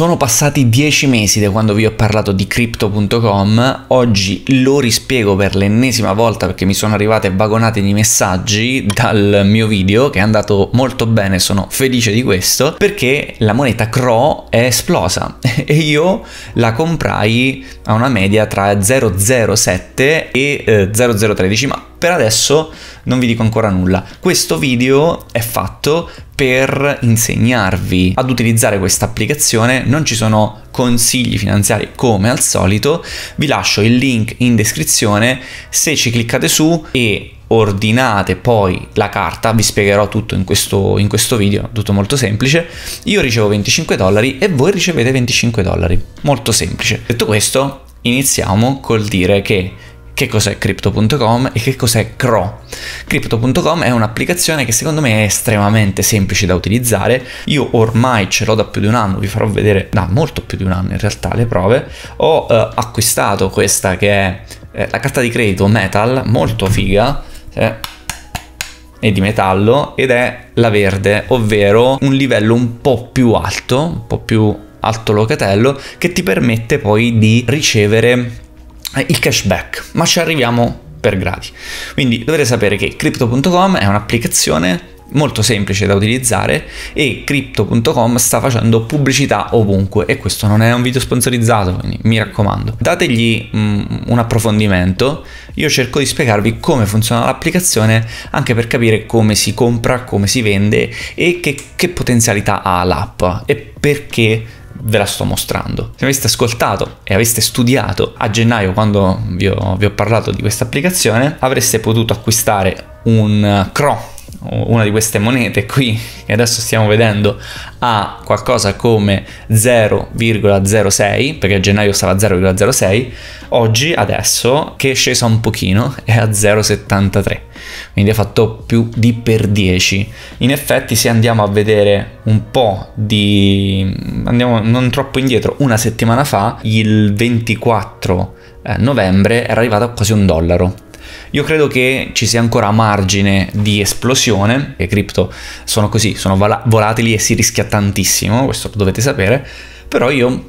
Sono passati dieci mesi da quando vi ho parlato di crypto.com, oggi lo rispiego per l'ennesima volta perché mi sono arrivate vagonate di messaggi dal mio video che è andato molto bene, sono felice di questo, perché la moneta CRO è esplosa e io la comprai a una media tra 007 e 0013, eh, ma per adesso non vi dico ancora nulla. Questo video è fatto per insegnarvi ad utilizzare questa applicazione, non ci sono consigli finanziari come al solito, vi lascio il link in descrizione, se ci cliccate su e ordinate poi la carta, vi spiegherò tutto in questo, in questo video, tutto molto semplice, io ricevo 25 dollari e voi ricevete 25 dollari, molto semplice. Detto questo, iniziamo col dire che che cos'è Crypto.com e che cos'è Cro. Crypto.com è un'applicazione che secondo me è estremamente semplice da utilizzare. Io ormai ce l'ho da più di un anno, vi farò vedere da molto più di un anno in realtà le prove. Ho eh, acquistato questa che è eh, la carta di credito Metal, molto figa. Eh, e di metallo ed è la verde, ovvero un livello un po' più alto, un po' più alto locatello che ti permette poi di ricevere eh, il cashback, ma ci arriviamo per gradi. Quindi dovete sapere che crypto.com è un'applicazione molto semplice da utilizzare e crypto.com sta facendo pubblicità ovunque e questo non è un video sponsorizzato quindi mi raccomando dategli mm, un approfondimento io cerco di spiegarvi come funziona l'applicazione anche per capire come si compra come si vende e che, che potenzialità ha l'app e perché ve la sto mostrando. Se aveste ascoltato e aveste studiato a gennaio quando vi ho, vi ho parlato di questa applicazione, avreste potuto acquistare un CRO una di queste monete qui che adesso stiamo vedendo ha qualcosa come 0,06 perché a gennaio stava 0,06 oggi adesso che è scesa un pochino è a 0,73 quindi ha fatto più di per 10 in effetti se andiamo a vedere un po' di andiamo non troppo indietro una settimana fa il 24 eh, novembre era arrivato a quasi un dollaro io credo che ci sia ancora margine di esplosione, le cripto sono così, sono volatili e si rischia tantissimo, questo lo dovete sapere, però io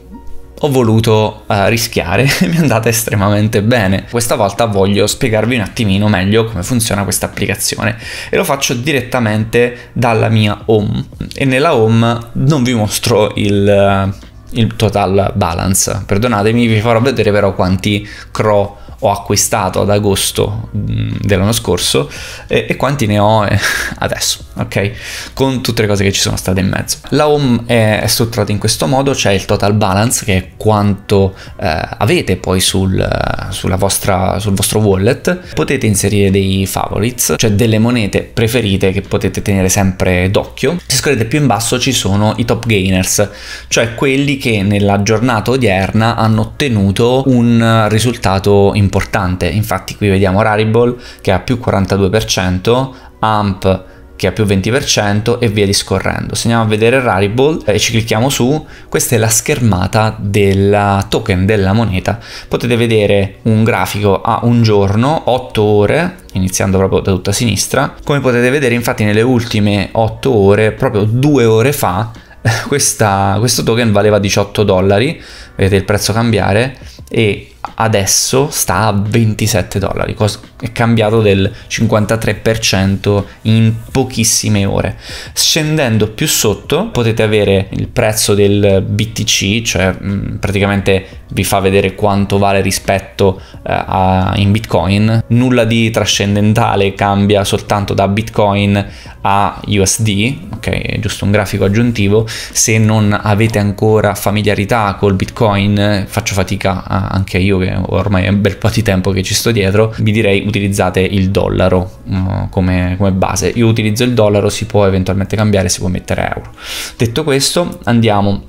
ho voluto uh, rischiare e mi è andata estremamente bene. Questa volta voglio spiegarvi un attimino meglio come funziona questa applicazione e lo faccio direttamente dalla mia home e nella home non vi mostro il, eh, il total balance. Perdonatemi, vi farò vedere però quanti crow ho acquistato ad agosto mm, dell'anno scorso e, e quanti ne ho eh, adesso, ok? Con tutte le cose che ci sono state in mezzo. La home è, strutturata in questo modo, c'è cioè il total balance che è quanto eh, avete poi sul, eh, vostra, sul vostro wallet. Potete inserire dei favorites, cioè delle monete preferite che potete tenere sempre d'occhio. Se scorrete più in basso ci sono i top gainers, cioè quelli che nella giornata odierna hanno ottenuto un risultato importante importante. Infatti qui vediamo Raribol che ha più 42%, AMP che ha più 20% e via discorrendo. Se andiamo a vedere Raribol e eh, ci clicchiamo su, questa è la schermata del token della moneta. Potete vedere un grafico a un giorno, 8 ore, iniziando proprio da tutta sinistra. Come potete vedere infatti nelle ultime 8 ore, proprio 2 ore fa, questa, questo token valeva 18 dollari, vedete il prezzo cambiare e adesso sta a 27 dollari, è cambiato del 53% in pochissime ore. Scendendo più sotto potete avere il prezzo del BTC, cioè mh, mm, praticamente vi fa vedere quanto vale rispetto eh, a, in Bitcoin, nulla di trascendentale cambia soltanto da Bitcoin a USD, ok, è giusto un grafico aggiuntivo, se non avete ancora familiarità col Bitcoin faccio fatica anche io io che ormai è un bel po' di tempo che ci sto dietro, vi direi utilizzate il dollaro uh, come, come, base. Io utilizzo il dollaro, si può eventualmente cambiare, si può mettere euro. Detto questo, andiamo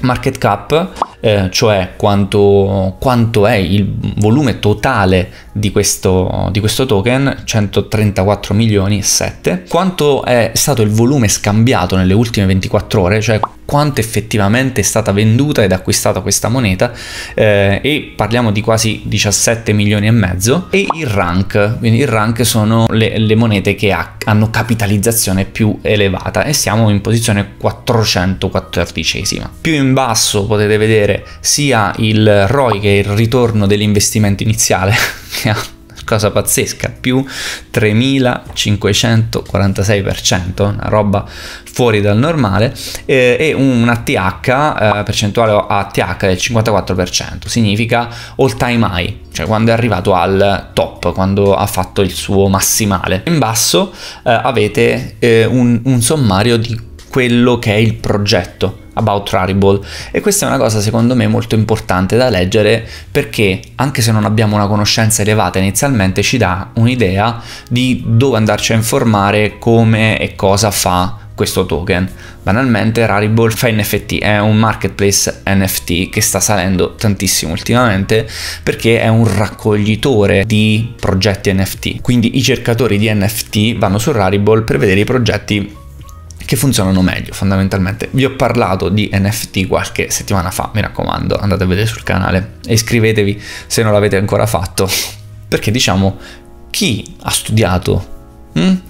market cap, eh, cioè quanto, quanto, è il volume totale di questo, di questo token, 134 milioni e 7, quanto è stato il volume scambiato nelle ultime 24 ore, cioè quanto effettivamente è stata venduta ed acquistata questa moneta eh, e parliamo di quasi 17 milioni e mezzo e il rank quindi il rank sono le, le monete che ha, hanno capitalizzazione più elevata e siamo in posizione 414 più in basso potete vedere sia il ROI che il ritorno dell'investimento iniziale che ha cosa pazzesca, più 3546%, una roba fuori dal normale, eh, e un ATH, eh, percentuale ATH del 54%, significa all time high, cioè quando è arrivato al top, quando ha fatto il suo massimale. In basso eh, avete eh, un, un sommario di quello che è il progetto about Rarible e questa è una cosa secondo me molto importante da leggere perché anche se non abbiamo una conoscenza elevata inizialmente ci dà un'idea di dove andarci a informare come e cosa fa questo token. Banalmente Rarible fa NFT, è un marketplace NFT che sta salendo tantissimo ultimamente perché è un raccoglitore di progetti NFT. Quindi i cercatori di NFT vanno su Rarible per vedere i progetti che funzionano meglio fondamentalmente. Vi ho parlato di NFT qualche settimana fa, mi raccomando, andate a vedere sul canale e iscrivetevi se non l'avete ancora fatto, perché diciamo chi ha studiato? Mm? Eh,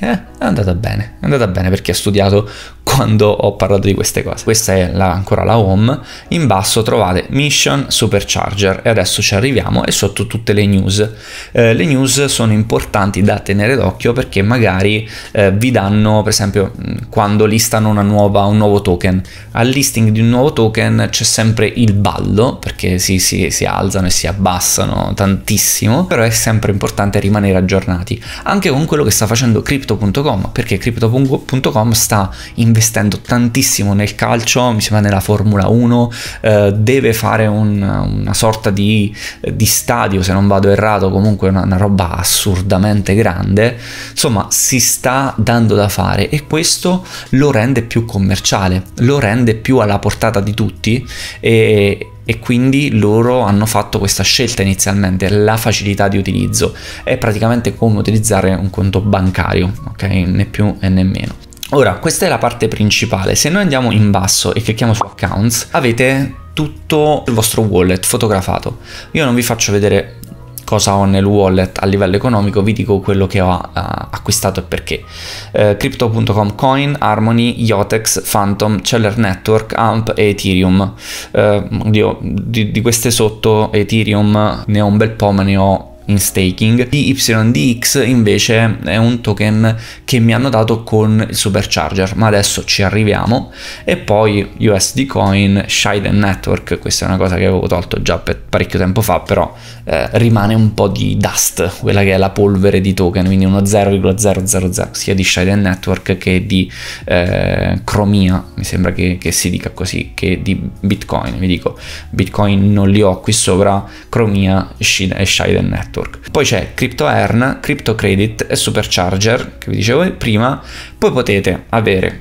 eh è andata bene, è andata bene perché ha studiato quando ho parlato di queste cose. Questa è la, ancora la home, in basso trovate Mission Supercharger e adesso ci arriviamo e sotto tutte le news. Eh, le news sono importanti da tenere d'occhio perché magari eh, vi danno, per esempio, mm, quando listano nuova, un nuovo token. Al listing di un nuovo token c'è sempre il ballo perché si, si, si alzano e si abbassano tantissimo, però è sempre importante rimanere aggiornati anche con quello che sta facendo crypto.com Crypto.com perché Crypto.com sta investendo tantissimo nel calcio, mi sembra nella Formula 1, eh, deve fare un, una sorta di, eh, di, stadio se non vado errato, comunque una, una roba assurdamente grande, insomma si sta dando da fare e questo lo rende più commerciale, lo rende più alla portata di tutti e e quindi loro hanno fatto questa scelta inizialmente, la facilità di utilizzo. È praticamente come utilizzare un conto bancario, ok? Né più e né meno. Ora, questa è la parte principale. Se noi andiamo in basso e clicchiamo su accounts, avete tutto il vostro wallet fotografato. Io non vi faccio vedere cosa ho nel wallet a livello economico, vi dico quello che ho uh, acquistato e perché. Uh, eh, Crypto.com Coin, Harmony, Yotex, Phantom, Cellar Network, AMP e Ethereum. Uh, oddio, di, di queste sotto Ethereum ne ho un bel po', ma ne ho in staking. YDX invece è un token che mi hanno dato con il supercharger, ma adesso ci arriviamo. E poi USD Coin, Shiden Network, questa è una cosa che avevo tolto già per parecchio tempo fa, però eh, rimane un po' di dust, quella che è la polvere di token, quindi uno 0,000 sia di Shiden Network che di eh, Chromia, mi sembra che, che si dica così, che di Bitcoin. Vi dico, Bitcoin non li ho qui sopra, Chromia e Shiden Network Network. Poi c'è CryptoEarn, CryptoCredit e Supercharger, che vi dicevo prima. Poi potete avere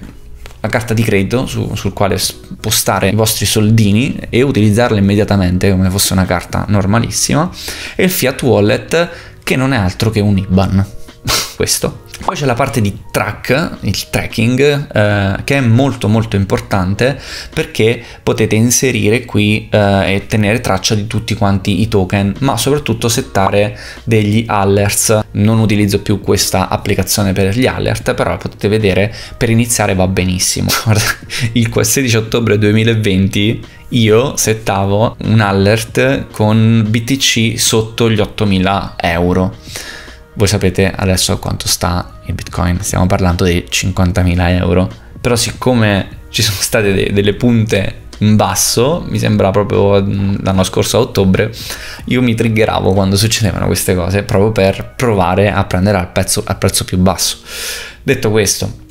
la carta di credito su, sul quale spostare i vostri soldini e utilizzarla immediatamente come fosse una carta normalissima e il fiat wallet che non è altro che un IBAN. Questo poi c'è la parte di track, il tracking, eh, che è molto molto importante perché potete inserire qui eh, e tenere traccia di tutti quanti i token, ma soprattutto settare degli alerts. Non utilizzo più questa applicazione per gli alert, però potete vedere per iniziare va benissimo. Guarda, il 16 ottobre 2020 io settavo un alert con BTC sotto gli 8000 euro voi sapete adesso quanto sta il bitcoin, stiamo parlando di 50.000 euro, però siccome ci sono state de- delle punte in basso, mi sembra proprio l'anno scorso a ottobre, io mi triggeravo quando succedevano queste cose proprio per provare a prendere al, pezzo, al prezzo più basso. Detto questo,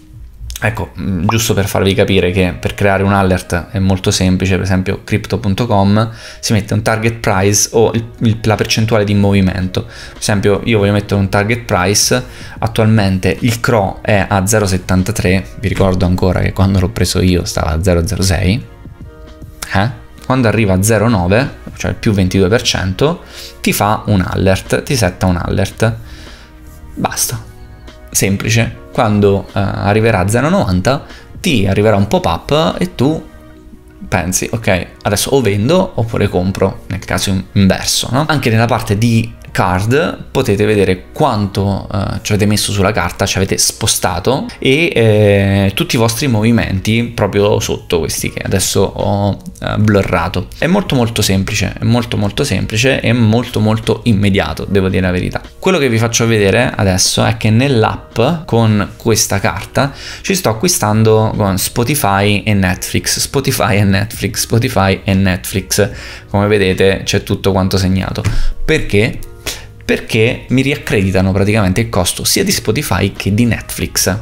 Ecco, mm, giusto per farvi capire che per creare un alert è molto semplice, per esempio crypto.com si mette un target price o il, il, la percentuale di movimento. Per esempio io voglio mettere un target price, attualmente il CRO è a 0,73, vi ricordo ancora che quando l'ho preso io stava a 0,06, eh? quando arriva a 0,9, cioè il più 22%, ti fa un alert, ti setta un alert. Basta, semplice. Quando eh, arriverà 0,90 ti arriverà un pop-up e tu pensi, ok, adesso o vendo oppure compro, nel caso inverso, no? Anche nella parte di card potete vedere quanto eh, ci avete messo sulla carta, ci avete spostato e eh, tutti i vostri movimenti proprio sotto questi che adesso ho eh, blurrato. È molto molto semplice, è molto molto semplice e molto molto immediato, devo dire la verità. Quello che vi faccio vedere adesso è che nell'app con questa carta ci sto acquistando con Spotify e Netflix, Spotify e Netflix, Spotify e Netflix. Come vedete c'è tutto quanto segnato. Perché? perché mi riaccreditano praticamente il costo sia di Spotify che di Netflix.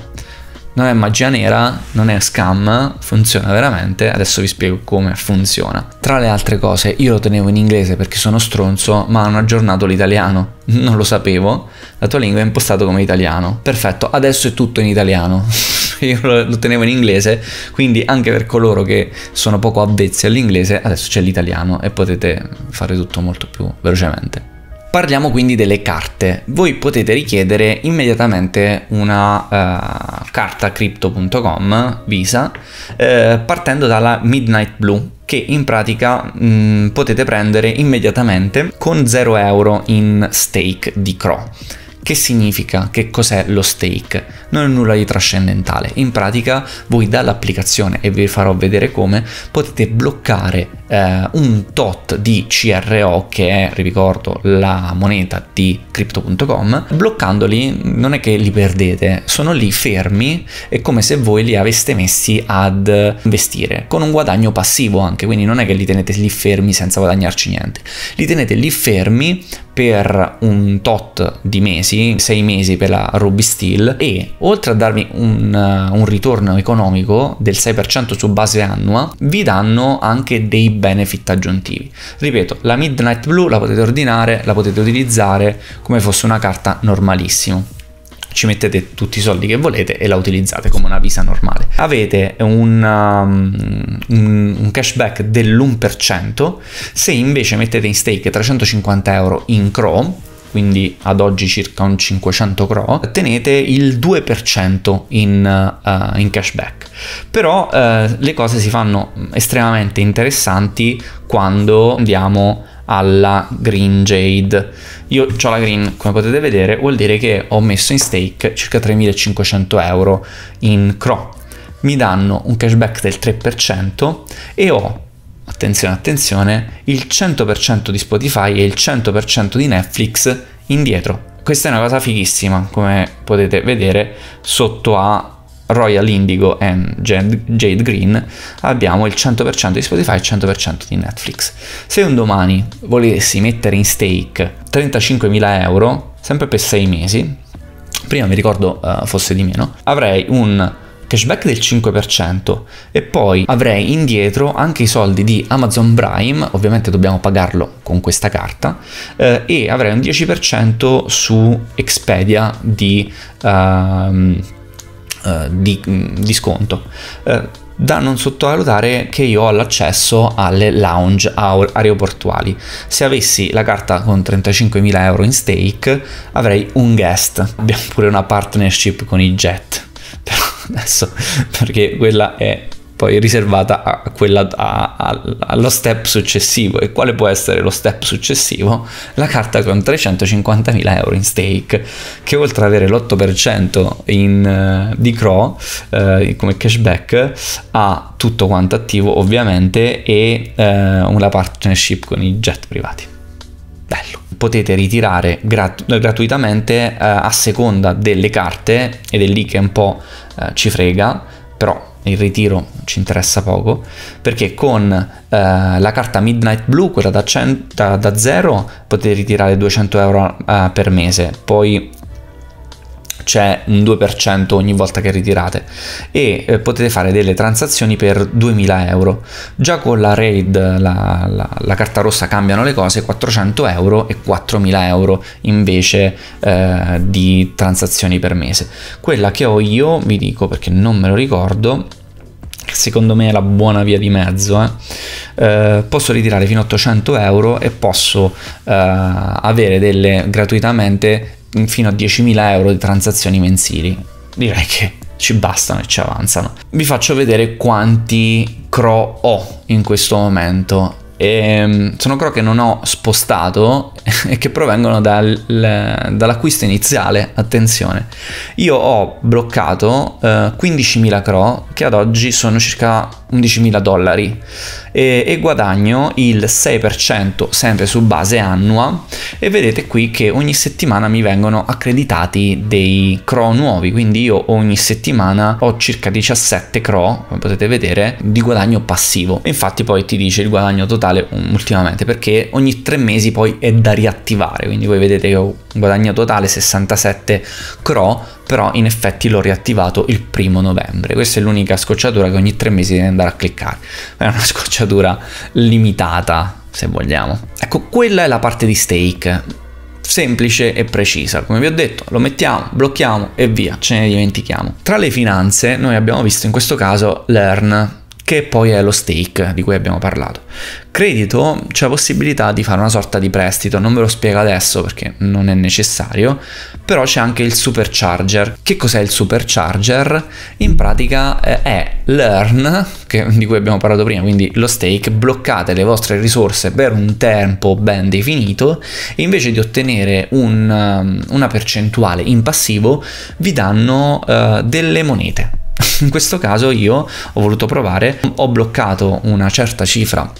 Non è magia nera, non è scam, funziona veramente. Adesso vi spiego come funziona. Tra le altre cose, io lo tenevo in inglese perché sono stronzo, ma hanno aggiornato l'italiano. Non lo sapevo. La tua lingua è impostata come italiano. Perfetto, adesso è tutto in italiano. io lo tenevo in inglese, quindi anche per coloro che sono poco avvezzi all'inglese, adesso c'è l'italiano e potete fare tutto molto più velocemente. Parliamo quindi delle carte. Voi potete richiedere immediatamente una uh, carta crypto.com Visa uh, partendo dalla Midnight Blue che in pratica mh, mm, potete prendere immediatamente con 0 euro in stake di CRO. Che significa? Che cos'è lo stake? Non è nulla di trascendentale. In pratica voi dall'applicazione, e vi farò vedere come, potete bloccare eh, un tot di CRO che è, ricordo, la moneta di crypto.com, bloccandoli non è che li perdete, sono lì fermi, è come se voi li aveste messi ad investire, con un guadagno passivo anche, quindi non è che li tenete lì fermi senza guadagnarci niente, li tenete lì fermi per un tot di mesi, 6 mesi per la Ruby Steel e oltre a darvi un, un ritorno economico del 6% su base annua, vi danno anche dei benefit aggiuntivi. Ripeto, la Midnight Blue la potete ordinare, la potete utilizzare come fosse una carta normalissima. ci mettete tutti i soldi che volete e la utilizzate come una visa normale. Avete un, um, un cashback dell'1%, se invece mettete in stake 350 euro in Chrome quindi ad oggi circa un 500 CRO, tenete il 2% in, uh, in, cashback. Però uh, le cose si fanno estremamente interessanti quando andiamo alla Green Jade. Io ho la Green, come potete vedere, vuol dire che ho messo in stake circa 3500 euro in CRO. Mi danno un cashback del 3% e ho attenzione attenzione, il 100% di Spotify e il 100% di Netflix indietro. Questa è una cosa fighissima, come potete vedere sotto a Royal Indigo e Jade Green abbiamo il 100% di Spotify e il 100% di Netflix. Se un domani volessi mettere in stake 35.000 euro, sempre per 6 mesi, prima mi ricordo uh, fosse di meno, avrei un cashback del 5% e poi avrei indietro anche i soldi di Amazon Prime, ovviamente dobbiamo pagarlo con questa carta, eh, e avrei un 10% su Expedia di, uh, uh, di, mm, di sconto. Uh, da non sottovalutare che io ho l'accesso alle lounge aeroportuali. Se avessi la carta con 35.000 euro in stake avrei un guest, abbiamo pure una partnership con i jet però adesso perché quella è poi riservata a quella, a, a, allo step successivo e quale può essere lo step successivo? La carta con 350.000 euro in stake che oltre ad avere l'8% in, uh, di Crow uh, eh, come cashback ha tutto quanto attivo ovviamente e uh, una partnership con i jet privati potete ritirare grat- gratuitamente eh, a seconda delle carte ed è lì che un po' eh, ci frega, però il ritiro ci interessa poco, perché con eh, la carta Midnight Blue, quella da, 100, da, 0, potete ritirare 200 euro eh, per mese, poi c'è un 2% ogni volta che ritirate e eh, potete fare delle transazioni per 2000 euro. Già con la raid, la, la, la carta rossa cambiano le cose, 400 euro e 4000 euro invece eh, di transazioni per mese. Quella che ho io, vi dico perché non me lo ricordo, secondo me è la buona via di mezzo. Eh. Eh, posso ritirare fino a 800 euro e posso eh, avere delle gratuitamente fino a 10.000 euro di transazioni mensili. Direi che ci bastano e ci avanzano. Vi faccio vedere quanti CRO ho in questo momento e ehm, sono croc che non ho spostato e che provengono dal, dall'acquisto iniziale. Attenzione, io ho bloccato eh, 15.000 cro che ad oggi sono circa 11.000 dollari e, e guadagno il 6% sempre su base annua e vedete qui che ogni settimana mi vengono accreditati dei cro nuovi quindi io ogni settimana ho circa 17 cro come potete vedere di guadagno passivo infatti poi ti dice il guadagno totale totale ultimamente perché ogni tre mesi poi è da riattivare quindi voi vedete che ho guadagnato totale 67 CRO però in effetti l'ho riattivato il primo novembre questa è l'unica scocciatura che ogni tre mesi devi andare a cliccare è una scocciatura limitata se vogliamo ecco quella è la parte di stake semplice e precisa. Come vi ho detto, lo mettiamo, blocchiamo e via, ce ne dimentichiamo. Tra le finanze noi abbiamo visto in questo caso l'EARN, che poi è lo stake di cui abbiamo parlato. Credito c'è cioè la possibilità di fare una sorta di prestito, non ve lo spiego adesso perché non è necessario, però c'è anche il supercharger. Che cos'è il supercharger? In pratica eh, è l'earn che, di cui abbiamo parlato prima, quindi lo stake, bloccate le vostre risorse per un tempo ben definito e invece di ottenere un, um, una percentuale in passivo vi danno uh, delle monete in questo caso io ho voluto provare, ho bloccato una certa cifra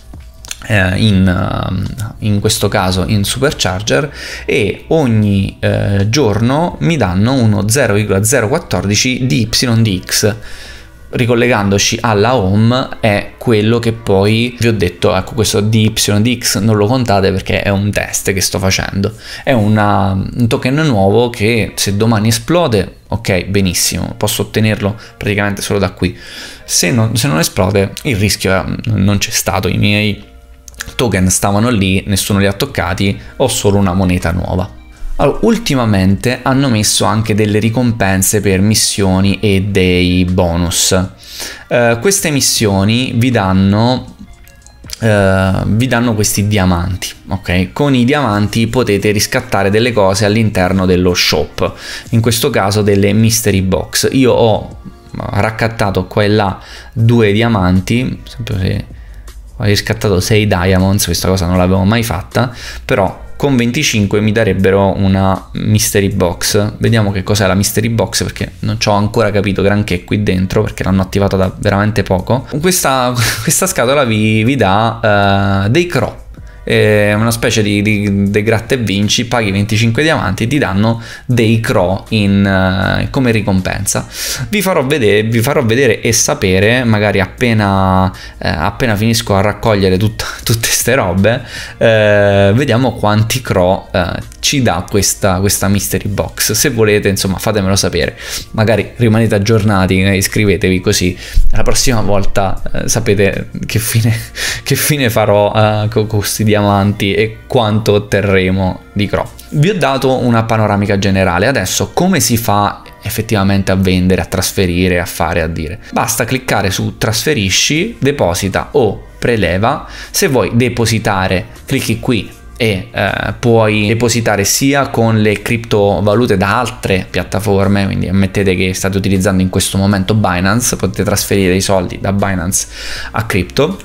eh, in, eh, in, questo caso in supercharger e ogni eh, giorno mi danno uno 0,014 di y di x ricollegandoci alla home è quello che poi vi ho detto, ecco questo dy di x non lo contate perché è un test che sto facendo, è una, un token nuovo che se domani esplode, ok benissimo, posso ottenerlo praticamente solo da qui, se non, se non esplode il rischio è, non c'è stato, i miei token stavano lì, nessuno li ha toccati, ho solo una moneta nuova. Allora, ultimamente hanno messo anche delle ricompense per missioni e dei bonus. Uh, queste missioni vi danno, uh, vi danno questi diamanti, ok? Con i diamanti potete riscattare delle cose all'interno dello shop, in questo caso delle mystery box. Io ho mm, raccattato qua e là due diamanti, sempre se ho riscattato 6 diamonds, questa cosa non l'avevo mai fatta, però con 25 mi darebbero una mystery box. Vediamo che cos'è la mystery box perché non ci ho ancora capito granché qui dentro perché l'hanno attivata da veramente poco. Questa, questa scatola vi, vi dà uh, dei crop eh, una specie di, di, di gratta e vinci, paghi 25 diamanti e ti danno dei cro in, uh, come ricompensa. Vi farò, vedere, vi farò, vedere, e sapere, magari appena, eh, appena finisco a raccogliere tut, tutte queste robe, eh, vediamo quanti cro eh, ci dà questa, questa mystery box. Se volete, insomma, fatemelo sapere. Magari rimanete aggiornati, iscrivetevi così la prossima volta eh, sapete che fine, che fine farò eh, con questi diamanti e quanto otterremo di crop. Vi ho dato una panoramica generale, adesso come si fa effettivamente a vendere, a trasferire, a fare, a dire. Basta cliccare su trasferisci, deposita o preleva. Se vuoi depositare, clicchi qui e eh, puoi depositare sia con le criptovalute da altre piattaforme, quindi ammettete che state utilizzando in questo momento Binance, potete trasferire i soldi da Binance a cripto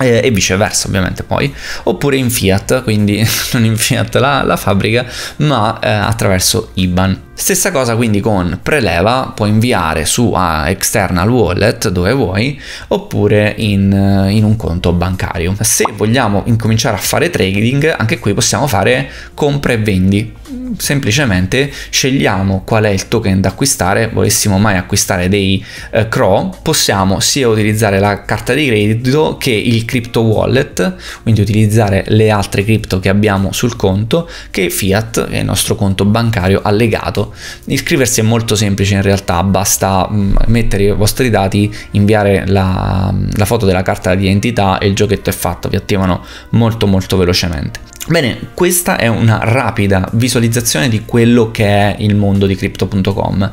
eh, e viceversa ovviamente poi oppure in fiat quindi non in fiat la, la fabbrica ma eh, attraverso IBAN Stessa cosa quindi con preleva, puoi inviare su a external wallet dove vuoi oppure in, eh, in, un conto bancario. Se vogliamo incominciare a fare trading, anche qui possiamo fare compra e vendi. Semplicemente scegliamo qual è il token da acquistare, volessimo mai acquistare dei eh, CRO, possiamo sia utilizzare la carta di credito che il crypto wallet, quindi utilizzare le altre crypto che abbiamo sul conto, che fiat, che è il nostro conto bancario allegato fatto. Iscriversi è molto semplice in realtà, basta mm, mettere i vostri dati, inviare la, mm, la foto della carta di identità e il giochetto è fatto, vi attivano molto molto velocemente. Bene, questa è una rapida visualizzazione di quello che è il mondo di crypto.com.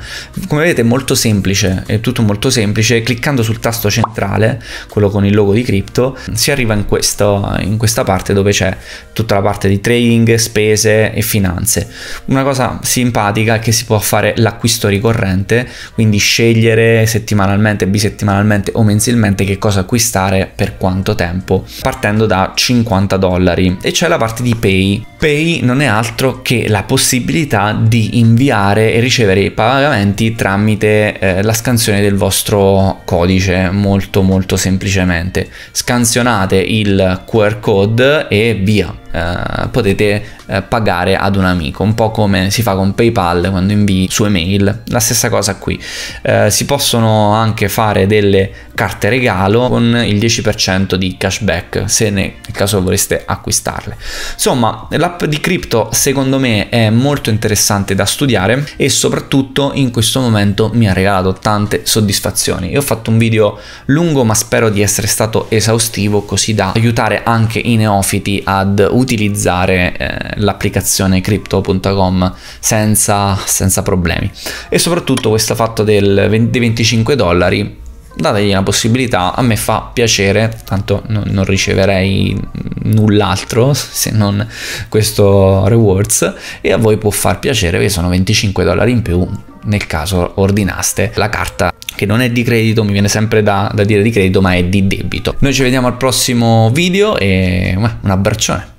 Come vedete è molto semplice, è tutto molto semplice, cliccando sul tasto centrale, quello con il logo di crypto, si arriva in, questo, in questa parte dove c'è tutta la parte di trading, spese e finanze. Una cosa simpatica è che si può fare l'acquisto ricorrente, quindi scegliere settimanalmente, bisettimanalmente o mensilmente che cosa acquistare per quanto tempo, partendo da 50 dollari. E c'è la parte partiti pay Pay non è altro che la possibilità di inviare e ricevere i pagamenti tramite eh, la scansione del vostro codice molto molto semplicemente. Scansionate il QR code e via. Eh, potete eh, pagare ad un amico, un po' come si fa con PayPal quando invii su email, la stessa cosa qui. Eh, si possono anche fare delle carte regalo con il 10% di cashback se nel caso vorreste acquistarle. Insomma, la L'app di cripto secondo me è molto interessante da studiare e soprattutto in questo momento mi ha regalato tante soddisfazioni. Io ho fatto un video lungo ma spero di essere stato esaustivo così da aiutare anche i neofiti ad utilizzare eh, l'applicazione crypto.com senza, senza, problemi. E soprattutto questo fatto del, dei 25 dollari dategli la possibilità, a me fa piacere, tanto non, non riceverei null'altro se non questo rewards e a voi può far piacere perché sono 25 dollari in più nel caso ordinaste la carta che non è di credito, mi viene sempre da, da dire di credito ma è di debito. Noi ci vediamo al prossimo video e un abbraccione.